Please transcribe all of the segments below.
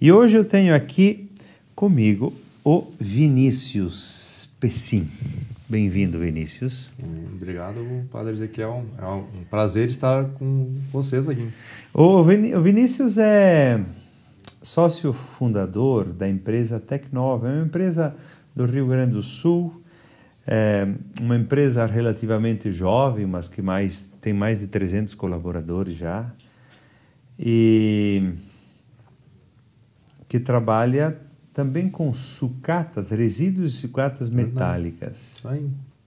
E hoje eu tenho aqui comigo o Vinícius Pessim. Bem-vindo, Vinícius. Obrigado, Padre Ezequiel. É um prazer estar com vocês aqui. O Vinícius é sócio fundador da empresa Tecnova, é uma empresa do Rio Grande do Sul, é uma empresa relativamente jovem, mas que mais tem mais de 300 colaboradores já. E que trabalha também com sucatas, resíduos de sucatas metálicas.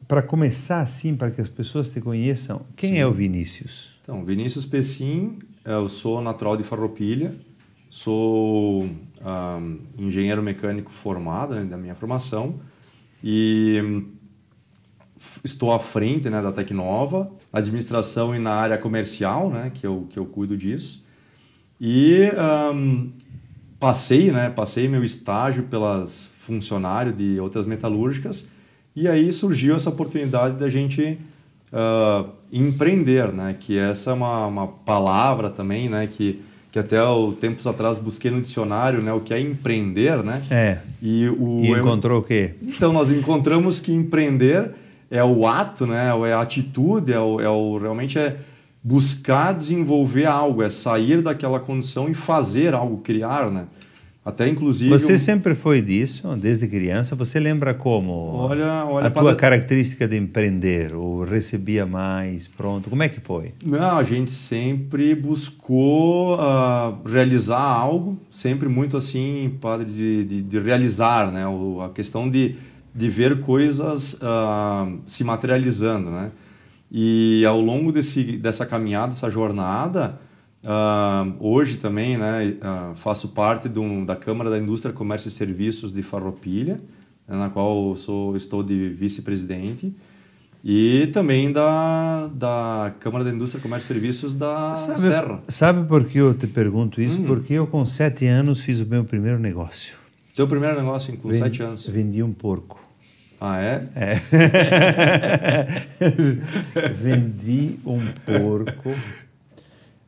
Para começar assim, para que as pessoas te conheçam, quem Sim. é o Vinícius? Então, Vinícius Pessim, é, eu sou natural de Farroupilha, sou um, engenheiro mecânico formado, né, da minha formação, e hum, estou à frente né, da Tecnova, na administração e na área comercial, né, que, eu, que eu cuido disso. E um, passei, né? Passei meu estágio pelas funcionário de outras metalúrgicas e aí surgiu essa oportunidade da gente uh, empreender, né? Que essa é uma, uma palavra também, né? Que que até o tempos atrás busquei no dicionário, né? O que é empreender, né? É. E o e encontrou o quê? Então nós encontramos que empreender é o ato, né? É a atitude, é o, é o realmente é buscar desenvolver algo, é sair daquela condição e fazer algo, criar, né? Até inclusive. Você eu... sempre foi disso, desde criança? Você lembra como? Olha, olha. A tua característica de empreender, ou recebia mais, pronto. Como é que foi? Não, a gente sempre buscou uh, realizar algo, sempre muito assim, padre, de, de, de realizar, né? O, a questão de, de ver coisas uh, se materializando, né? E ao longo desse, dessa caminhada, dessa jornada, uh, hoje também né, uh, faço parte da Câmara da Indústria, Comércio e Serviços de Farroupilha, né, na qual sou, estou de vice-presidente. E também da, da Câmara da Indústria, Comércio e Serviços da sabe, Serra. Sabe por que eu te pergunto isso? Hum. Porque eu, com sete anos, fiz o meu primeiro negócio. Teu primeiro negócio com vendi, sete anos? Vendi um porco. Ah, é? É. Vendi um porco.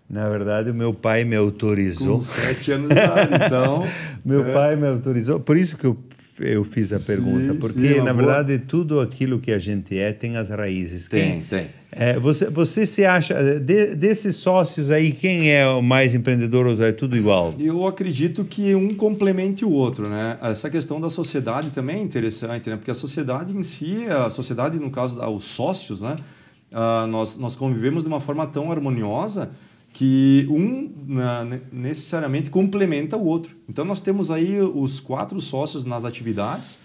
Na verdade, o meu pai me autorizou. Com sete anos de idade, então. meu é. pai me autorizou. Por isso que eu eu fiz a pergunta, sim, porque sim, é na verdade tudo aquilo que a gente é tem as raízes. Tem, quem, tem. É, você, você se acha, de, desses sócios aí, quem é o mais empreendedor ou é tudo igual? Eu acredito que um complemente o outro, né? Essa questão da sociedade também é interessante, né? Porque a sociedade em si, a sociedade, no caso, os sócios, né? Uh, nós, nós convivemos de uma forma tão harmoniosa que um na, necessariamente complementa o outro. Então nós temos aí os quatro sócios nas atividades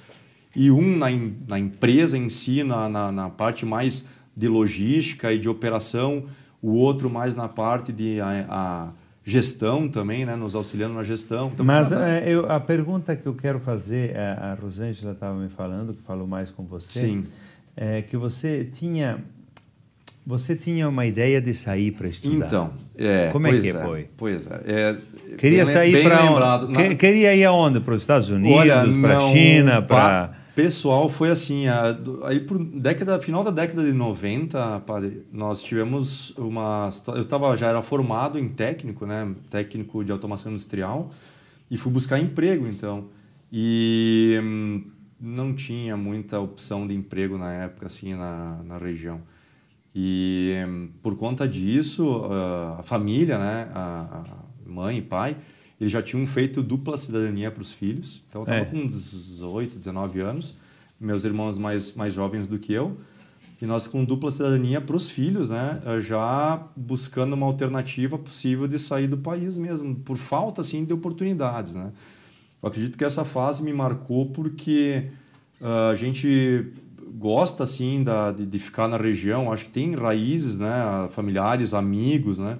e um na, in, na empresa em si, na, na, na, parte mais de logística e de operação, o outro mais na parte de a, a gestão também, né? nos auxiliando na gestão. Então, Mas é, eu, a pergunta que eu quero fazer, é, a Rosângela estava me falando, que falou mais com você, Sim. é que você tinha você tinha uma ideia de sair para estudar? Então, é. Como é que é, foi? Pois é. é queria bem, sair para onde? Que, queria ir aonde? Para os Estados Unidos, para a China, para pessoal foi assim, a, aí por década, final da década de 90, padre, nós tivemos uma eu tava já era formado em técnico, né, técnico de automação industrial e fui buscar emprego, então. E hum, não tinha muita opção de emprego na época assim na, na região. E por conta disso, a família, né, a mãe e pai, eles já tinham feito dupla cidadania para os filhos. Então eu estava é. com 18, 19 anos, meus irmãos mais, mais jovens do que eu. E nós com dupla cidadania para os filhos, né? Já buscando uma alternativa possível de sair do país mesmo, por falta, assim, de oportunidades, né? Eu acredito que essa fase me marcou porque uh, a gente gosta assim da, de, de, ficar na região, acho que tem raízes, né, familiares, amigos, né,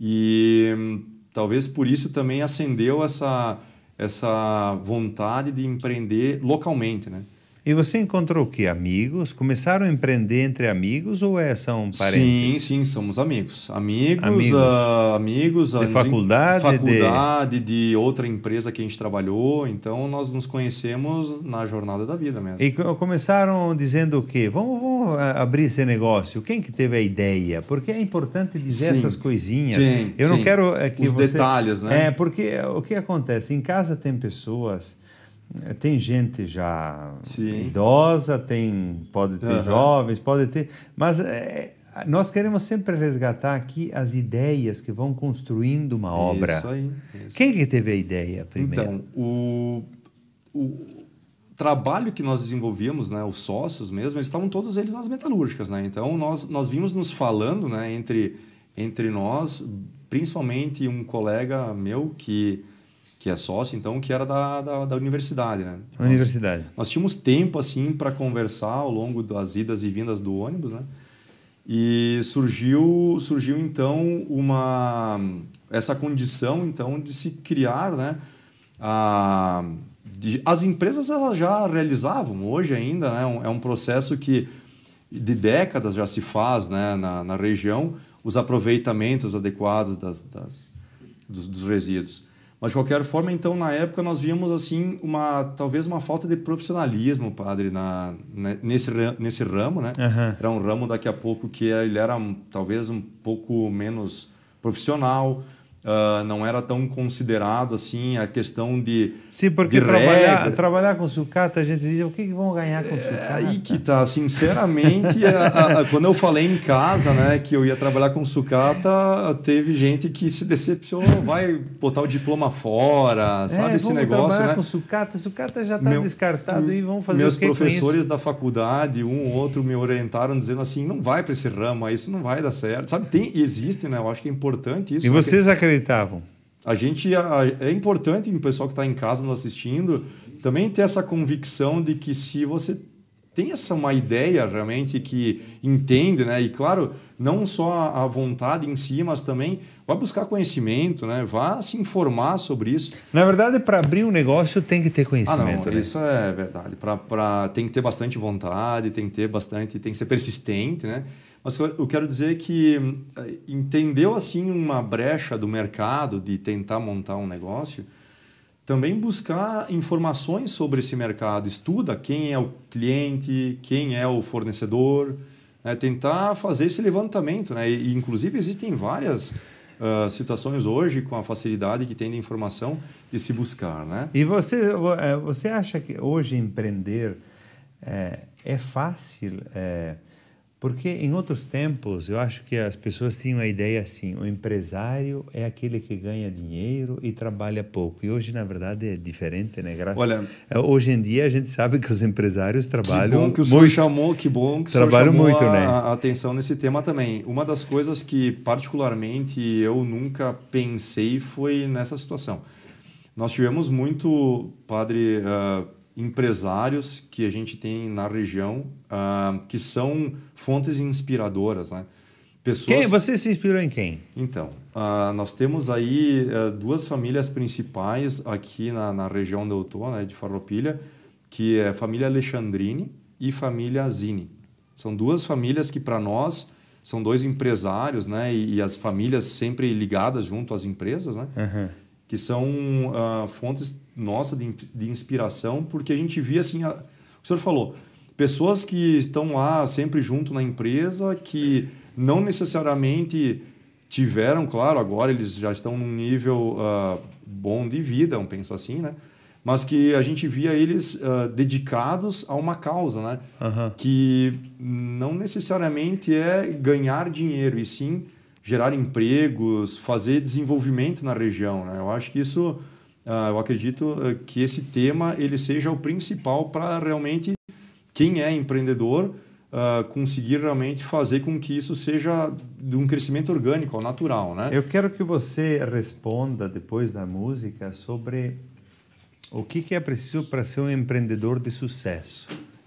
e hum, talvez por isso também acendeu essa essa vontade de empreender localmente, né. E você encontrou que amigos começaram a empreender entre amigos ou é, são parentes? Sim, sim, somos amigos, amigos, amigos, uh, amigos de faculdade, faculdade de... de... outra empresa que a gente trabalhou. Então nós nos conhecemos na jornada da vida mesmo. E começaram dizendo o quê? Vamos, vamos ah, abrir esse negócio. Quem que teve a ideia? Porque é importante dizer sim. essas coisinhas. Sim, Eu sim. não quero eh, que os você... detalhes, né? É porque o que acontece em casa tem pessoas tem gente já Sim. idosa, tem, pode ter uhum. jovens, pode ter. Mas é, é, nós queremos sempre resgatar aqui as ideias que vão construindo uma obra. Isso aí. Isso. Quem que teve a ideia primeiro? Então, o, o trabalho que nós desenvolvíamos, né, os sócios mesmo, eles estavam todos eles nas metalúrgicas. Né? Então, nós, nós vimos nos falando né, entre, entre nós, principalmente um colega meu que que é sócio, então, que era da, da, da universidade, né? Nós, universidade. Nós tínhamos tempo, assim, para conversar ao longo das idas e vindas do ônibus, né? E surgiu, surgiu então, uma... Essa condição, então, de se criar, né? A, de, as empresas, elas já realizavam, hoje ainda, né? Um, é um processo que de décadas já se faz, né? Na, na região, os aproveitamentos adequados das, das dos, dos resíduos. Mas de qualquer forma, então na época nós víamos assim uma talvez uma falta de profissionalismo, padre, na, né, nesse nesse ramo, né? Uhum. Era um ramo daqui a pouco que é, ele era talvez um pouco menos profissional, uh, não era tão considerado assim a questão de Sim, porque trabalhar, regra. trabalhar com sucata, a gente diz, o que, que vão ganhar com é, sucata? É aí que tá, sinceramente, a, a, a, quando eu falei em casa, né, que eu ia trabalhar com sucata, teve gente que se decepcionou, vai botar o diploma fora, é, sabe esse negócio, trabalhar né? com sucata, sucata já está descartado e vão fazer Meus professores da faculdade, um ou outro me orientaram dizendo assim, não vai para esse ramo, isso não vai dar certo. Sabe, tem existe, né? Eu acho que é importante isso. E né, vocês porque... acreditavam? a gente a, é importante o pessoal que está em casa nos assistindo também ter essa convicção de que se você tem essa uma ideia realmente que entende, né? E claro, não só a vontade em si, mas também vá buscar conhecimento, né? Vá se informar sobre isso. Na verdade, para abrir um negócio tem que ter conhecimento. Ah, não, né? Isso é verdade. para tem que ter bastante vontade, tem que ter bastante, tem que ser persistente, né? Mas eu quero dizer que eh, entendeu assim uma brecha do mercado de tentar montar um negócio também buscar informações sobre esse mercado, estuda quem é o cliente, quem é o fornecedor, né? tentar fazer esse levantamento. Né? E, inclusive, existem várias uh, situações hoje com a facilidade que tem de informação de se buscar. Né? E você, eh, você acha que hoje empreender é, é fácil? É porque em outros tempos, eu acho que as pessoas tinham a ideia assim: o empresário é aquele que ganha dinheiro e trabalha pouco. E hoje, na verdade, é diferente, né? Graças Olha, hoje em dia a gente sabe que os empresários trabalham. Que bom que o senhor muito, chamou, que bom que o senhor chamou muito, né? a, atenção nesse tema também. Uma das coisas que, particularmente, eu nunca pensei foi nessa situação. Nós tivemos muito, padre. Uh, empresários que a gente tem na região uh, que são fontes inspiradoras, né? Pessoas... Quem? Você se inspirou em quem? Então, uh, nós temos aí uh, duas famílias principais aqui na, na região de Utô, né, de Farroupilha, que é a família Alexandrini e família Zini. São duas famílias que, para nós, são dois empresários, né? E, e, as famílias sempre ligadas junto às empresas, né? Uhum que são uh, fontes nossa de, de, inspiração, porque a gente via assim, a, o senhor falou, pessoas que estão lá sempre junto na empresa, que não necessariamente tiveram, claro, agora eles já estão num nível uh, bom de vida, vamos pensar assim, né? Mas que a gente via eles uh, dedicados a uma causa, né? Uhum. Que não necessariamente é ganhar dinheiro, e sim gerar empregos, fazer desenvolvimento na região. Né? Eu acho que isso, uh, eu acredito eh, que esse tema ele seja o principal para realmente quem é empreendedor Uh, conseguir realmente fazer com que isso seja de um crescimento orgânico, natural, né? Eu quero que você responda depois da música sobre o que, que é preciso para ser um empreendedor de sucesso.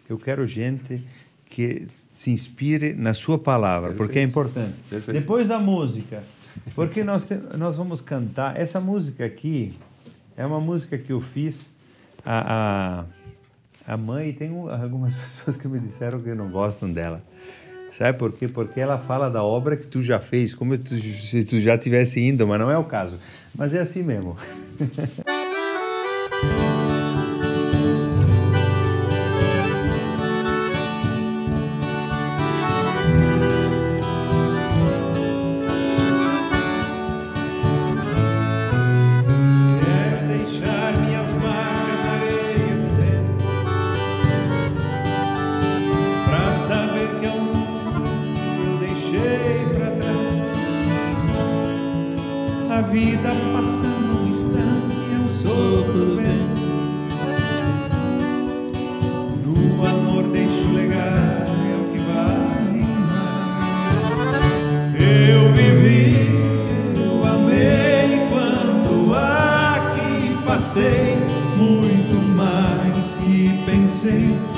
Eu quero gente que se inspire na sua palavra, Perfeito. porque é importante. Perfeito. Depois da música, porque nós, te, nós vamos cantar. Essa música aqui é uma música que eu fiz. A, a, a mãe, tem algumas pessoas que me disseram que não gostam dela. Sabe por quê? Porque ela fala da obra que tu já fez, como tu, se tu já tivesse indo, mas não é o caso. Mas é assim mesmo. say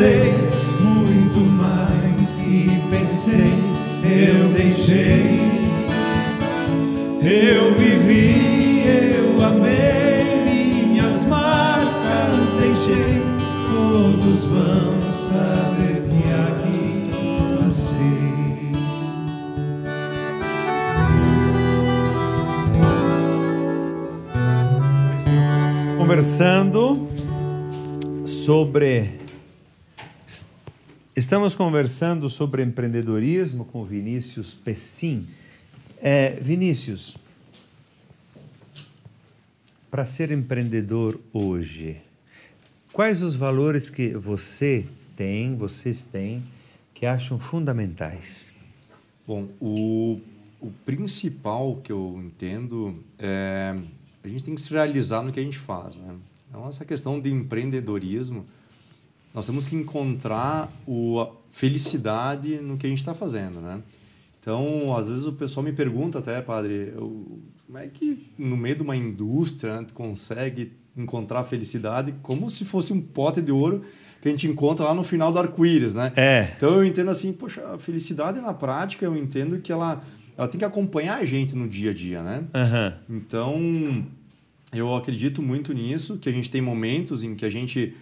passei, muito mais que pensei, eu deixei, eu vivi, eu amei, minhas marcas deixei, todos vão saber que aqui passei. Conversando sobre Estamos conversando sobre empreendedorismo com Vinícius Pessim. É, Vinícius, para ser empreendedor hoje, quais os valores que você tem, vocês têm, que acham fundamentais? Bom, o, o principal que eu entendo é a gente tem que se realizar no que a gente faz. Né? Então, essa questão de empreendedorismo, nós temos que encontrar o, a felicidade no que a gente está fazendo, né? Então, às vezes o pessoal me pergunta até, padre, eu, como é que no meio de uma indústria né, tu consegue encontrar felicidade como se fosse um pote de ouro que a gente encontra lá no final do arco-íris, né? É. Então eu entendo assim, poxa, a felicidade na prática eu entendo que ela, ela tem que acompanhar a gente no dia a dia, né? Uhum. Então eu acredito muito nisso, que a gente tem momentos em que a gente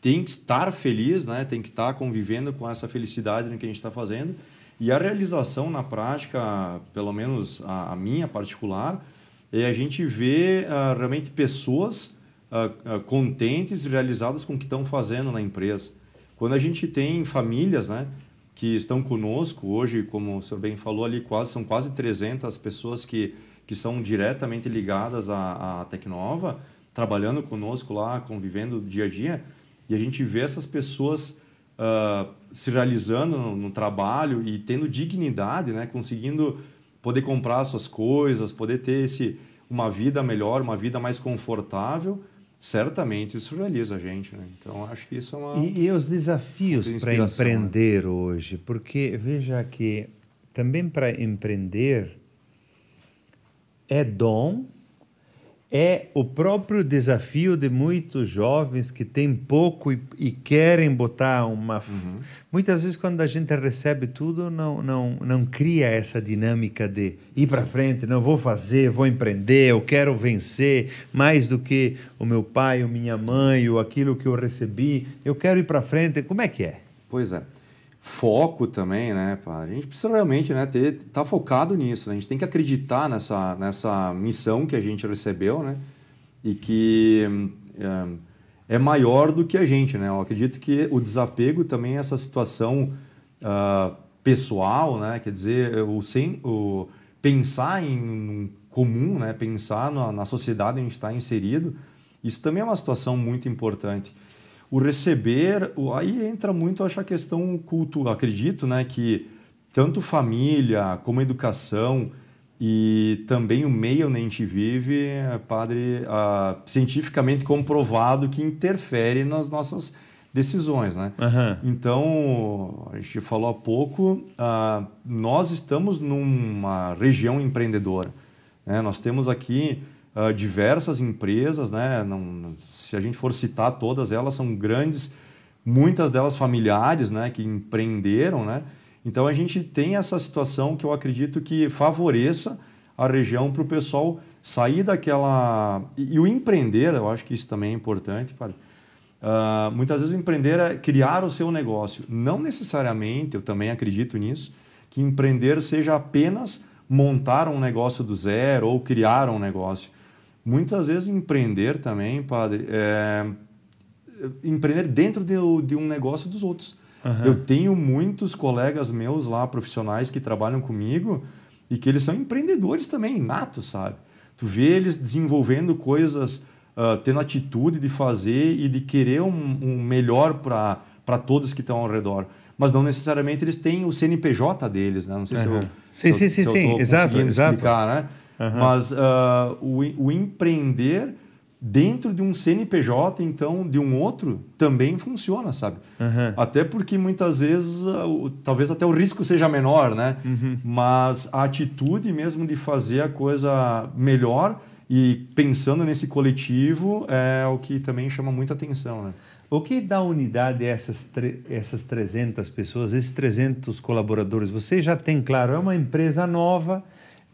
tem que estar feliz, né? tem que estar convivendo com essa felicidade no que a gente está fazendo. E a realização na prática, pelo menos a, a minha particular, é a gente ver uh, realmente pessoas uh, uh, contentes, realizadas com o que estão fazendo na empresa. Quando a gente tem famílias né, que estão conosco, hoje, como o senhor bem falou ali, quase, são quase 300 pessoas que, que são diretamente ligadas à, à Tecnova, trabalhando conosco lá, convivendo dia a dia e a gente vê essas pessoas uh, se realizando no, no, trabalho e tendo dignidade, né? Conseguindo poder comprar suas coisas, poder ter esse, uma vida melhor, uma vida mais confortável certamente isso realiza a gente. Né? Então, acho que isso é uma. E, e os desafios para né? empreender né? hoje? Porque veja que também para empreender é dom é o próprio desafio de muitos jovens que têm pouco e, e querem botar uma. Uhum. Muitas vezes, quando a gente recebe tudo, não, não, não cria essa dinâmica de ir para frente, não vou fazer, vou empreender, eu quero vencer mais do que o meu pai, ou minha mãe, ou aquilo que eu recebi, eu quero ir para frente. Como é que é? Pois é foco também, né? A gente precisa realmente né, ter, tá focado nisso. Né? A gente tem que acreditar nessa, nessa missão que a gente recebeu, né? E que é, é maior do que a gente, né? Eu acredito que o desapego também é essa situação uh, pessoal, né? Quer dizer, o, sem, o pensar em um comum, né? Pensar na, na sociedade onde a gente está inserido, isso também é uma situação muito importante. O receber, aí entra muito acho, a questão culto. Acredito né, que tanto família como educação e também o meio onde a gente vive, padre, ah, cientificamente comprovado que interfere nas nossas decisões, né? Uhum. Então, a gente falou há pouco, ah, nós estamos numa região empreendedora. Né? Nós temos aqui ah, diversas empresas, né? Não, se a gente for citar todas elas, são grandes, muitas delas familiares, né? Que empreenderam, né? Então a gente tem essa situação que eu acredito que favoreça a região para o pessoal sair daquela. E, o empreender, eu acho que isso também é importante, para uh, muitas vezes o empreender é criar o seu negócio. Não necessariamente, eu também acredito nisso, que empreender seja apenas montar um negócio do zero ou criar um negócio. Muitas vezes empreender também, padre, é, empreender dentro de, de, um negócio dos outros. Uhum. Eu tenho muitos colegas meus lá, profissionais que trabalham comigo e que eles são empreendedores também, natos, sabe? Tu vê eles desenvolvendo coisas, uh, tendo atitude de fazer e de querer um, um melhor para todos que estão ao redor. Mas não necessariamente eles têm o CNPJ deles, né? Não sei uhum. se eu, sim, se sim, eu, sim, se sim. Eu exato, exato. explicar, né? Mas uh, o, o empreender dentro de um CNPJ, então, de um outro, também funciona, sabe? Uhum. Até porque muitas vezes, ah, talvez até o risco seja menor, né? Uhum. Mas a atitude mesmo de fazer a coisa melhor e pensando nesse coletivo é o que também chama muita atenção, né? O que dá unidade a essas, essas 300 pessoas, esses 300 colaboradores? Você já tem claro, é uma empresa nova,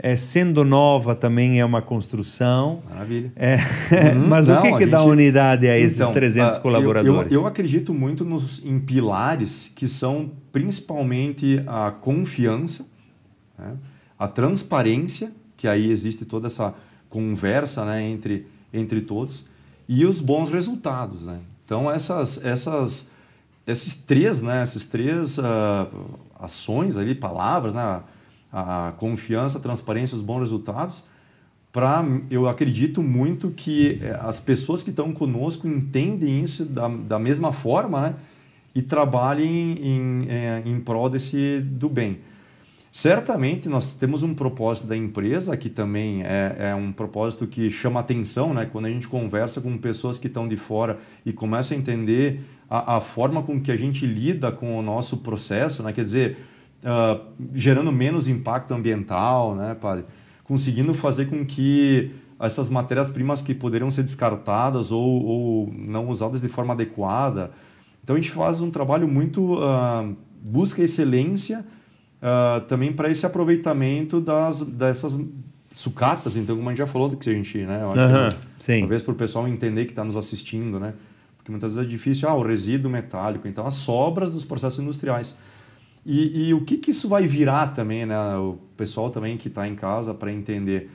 é, sendo nova também é uma construção. Maravilha. É, uhum. mas não, o que, que gente... dá unidade a esses então, 300 uh, ah, colaboradores? Eu, eu, eu, acredito muito nos, em pilares que são principalmente a confiança, né? a transparência, que aí existe toda essa conversa né? entre, entre todos, e os bons resultados. Né? Então, essas, essas, esses três, né? esses três uh, ações ali, palavras, né? a confiança, a transparência, os bons resultados, para eu acredito muito que eh, as pessoas que estão conosco entendem isso da, da mesma forma, né? E trabalhem em, em, eh, em prol desse do bem. Certamente nós temos um propósito da empresa que também é, é, um propósito que chama atenção, né? Quando a gente conversa com pessoas que estão de fora e começa a entender a, a, forma com que a gente lida com o nosso processo, né? Quer dizer, uh, gerando menos impacto ambiental, né, padre? Conseguindo fazer com que essas matérias-primas que poderiam ser descartadas ou, ou, não usadas de forma adequada. Então a gente faz um trabalho muito. Uh, busca excelência uh, também para esse aproveitamento das, dessas sucatas, então, como a gente já falou que a gente. Né, eu acho que, sim. Talvez para o pessoal entender que está nos assistindo, né? Porque muitas vezes é difícil, ah, o resíduo metálico, então as sobras dos processos industriais. E, e o que, que isso vai virar também, né? O pessoal também que está em casa para entender.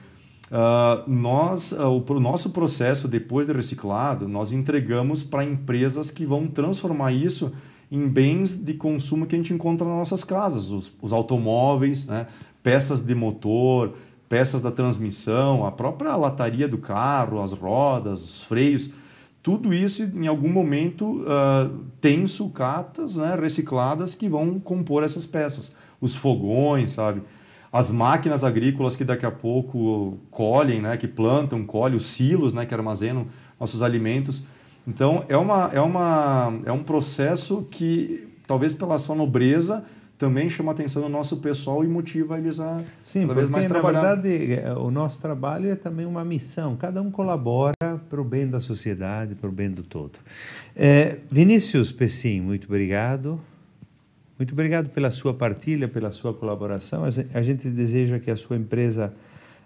Uh, nós, uh, o, o, nosso processo depois de reciclado, nós entregamos para empresas que vão transformar isso em bens de consumo que a gente encontra nas nossas casas, os, os automóveis, né? peças de motor, peças da transmissão, a própria lataria do carro, as rodas, os freios tudo isso em algum momento uh, tem sucatas né, recicladas que vão compor essas peças. Os fogões, sabe? As máquinas agrícolas que daqui a pouco colhem, né, que plantam, colhem, os silos né, que armazenam nossos alimentos. Então é, uma, é, uma, é um processo que, talvez pela sua nobreza, também chama a atenção do nosso pessoal e motiva eles a Sim, cada vez mais trabalhar. Na verdade, é, o nosso trabalho é também uma missão. Cada um colabora para o bem da sociedade, para o bem do todo. É, Vinícius Pessim, muito obrigado. Muito obrigado pela sua partilha, pela sua colaboração. A gente deseja que a sua empresa,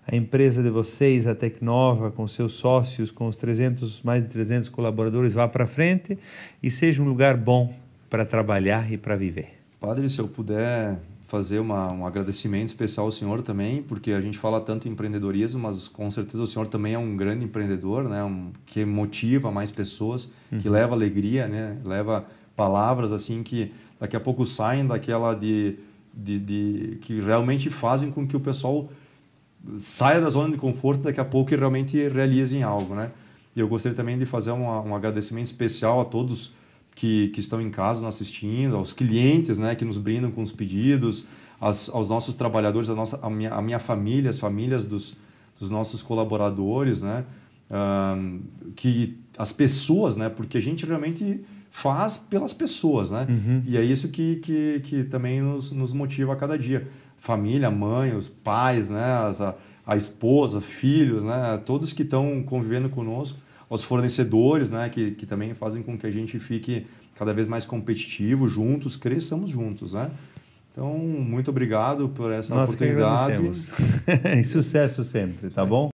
a empresa de vocês, a Tecnova, com seus sócios, com os 300, mais de 300 colaboradores, vá para frente e seja um lugar bom para trabalhar e para viver. Padre, se eu puder fazer uma, um agradecimento especial ao senhor também, porque a gente fala tanto em empreendedorismo, mas com certeza o senhor também é um grande empreendedor, né? Um, que motiva mais pessoas, uhum. que leva alegria, né? Leva palavras assim que daqui a pouco saem daquela de, de, de que realmente fazem com que o pessoal saia da zona de conforto daqui a pouco e realmente realizem algo, né? E eu gostaria também de fazer um, um agradecimento especial a todos que, que estão em casa nos assistindo, aos clientes né, que nos brindam com os pedidos, as, aos nossos trabalhadores, a, nossa, a, minha, a minha família, as famílias dos, dos nossos colaboradores, né? Um, que as pessoas, né? Porque a gente realmente faz pelas pessoas, né? Uhum. E é isso que, que, que também nos, nos motiva a cada dia. Família, mãe, os pais, né? As, a, a esposa, filhos, né? Todos que estão convivendo conosco aos fornecedores, né, que, que também fazem com que a gente fique cada vez mais competitivo juntos, cresçamos juntos, né? Então, muito obrigado por essa Nós oportunidade. Que agradecemos. e sucesso sempre, tá bom?